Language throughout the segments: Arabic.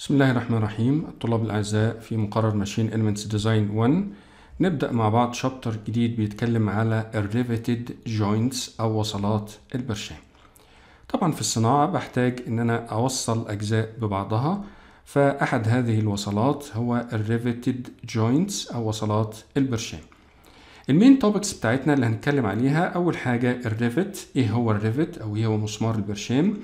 بسم الله الرحمن الرحيم الطلاب الأعزاء في مقرر ماشين Elements Design 1 نبدأ مع بعض شابتر جديد بيتكلم على Riveted Joints أو وصلات البرشام طبعا في الصناعة بحتاج إن أنا أوصل أجزاء ببعضها فأحد هذه الوصلات هو Riveted Joints أو وصلات البرشام المين توبكس بتاعتنا اللي هنتكلم عليها أول حاجة الريفت إيه هو الريفت أو إيه هو مسمار البرشام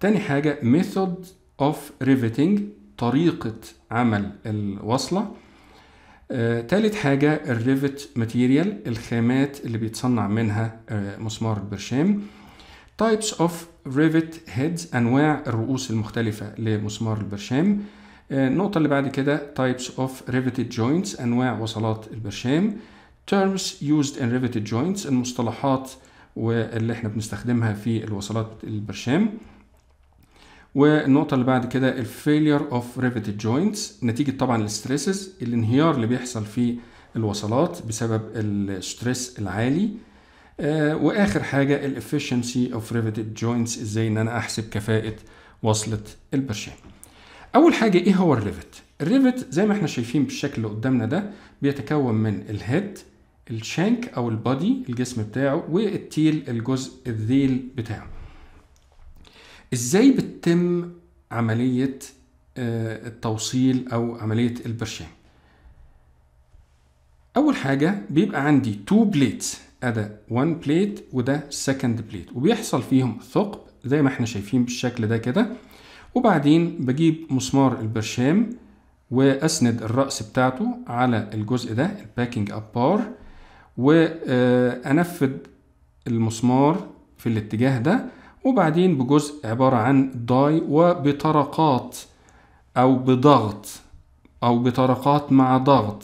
تاني حاجة ميثود of riveting طريقة عمل الوصلة آه، تالت حاجة الريفت ماتيريال الخامات اللي بيتصنع منها آه، مسمار البرشام types of rivet heads أنواع الرؤوس المختلفة لمسمار البرشام آه، النقطة اللي بعد كده types of riveted joints أنواع وصلات البرشام terms used in riveted joints المصطلحات واللي احنا بنستخدمها في الوصلات البرشام والنقطه اللي بعد كده الفيلير اوف ريفيتد جوينتس نتيجه طبعا الستريسز الانهيار اللي بيحصل في الوصلات بسبب الستريس العالي آه، واخر حاجه الافشنسي اوف ريفيتد جوينتس ازاي ان انا احسب كفاءه وصله البرشام اول حاجه ايه هو الريفت الريفت زي ما احنا شايفين بالشكل اللي قدامنا ده بيتكون من الهيد الشانك او البادي الجسم بتاعه والتيل الجزء الذيل بتاعه ازاي بتتم عمليه آه، التوصيل او عمليه البرشام اول حاجه بيبقى عندي تو بليتس ادى 1 بليت وده سكند بليت وبيحصل فيهم ثقب زي ما احنا شايفين بالشكل ده كده وبعدين بجيب مسمار البرشام واسند الراس بتاعته على الجزء ده الباكينج اب بار وانفذ المسمار في الاتجاه ده وبعدين بجزء عبارة عن داي وبطرقات أو بضغط أو بطرقات مع ضغط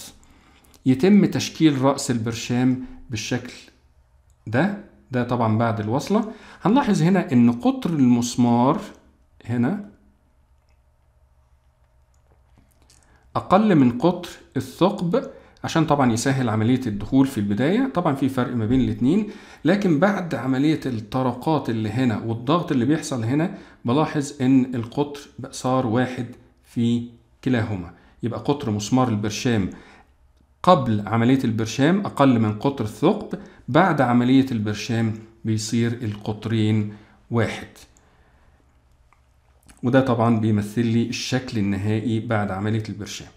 يتم تشكيل رأس البرشام بالشكل ده ده طبعا بعد الوصلة هنلاحظ هنا إن قطر المسمار هنا أقل من قطر الثقب عشان طبعا يسهل عملية الدخول في البداية طبعا في فرق ما بين الاتنين لكن بعد عملية الطرقات اللي هنا والضغط اللي بيحصل هنا بلاحظ ان القطر بقى صار واحد في كلاهما يبقى قطر مسمار البرشام قبل عملية البرشام أقل من قطر الثقب بعد عملية البرشام بيصير القطرين واحد وده طبعا بيمثل لي الشكل النهائي بعد عملية البرشام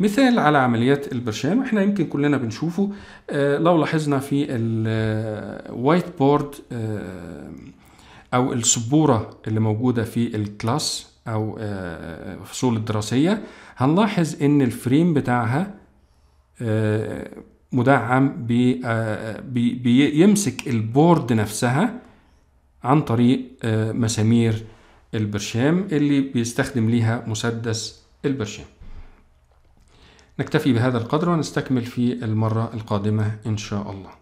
مثال على عمليات البرشام احنا يمكن كلنا بنشوفه آه، لو لاحظنا في الوايت آه، بورد آه، او السبوره اللي موجوده في الكلاس او الفصول الدراسيه هنلاحظ ان الفريم بتاعها مدعم بيمسك البورد نفسها عن طريق مسامير البرشام اللي بيستخدم ليها مسدس البرشام نكتفي بهذا القدر ونستكمل في المرة القادمة إن شاء الله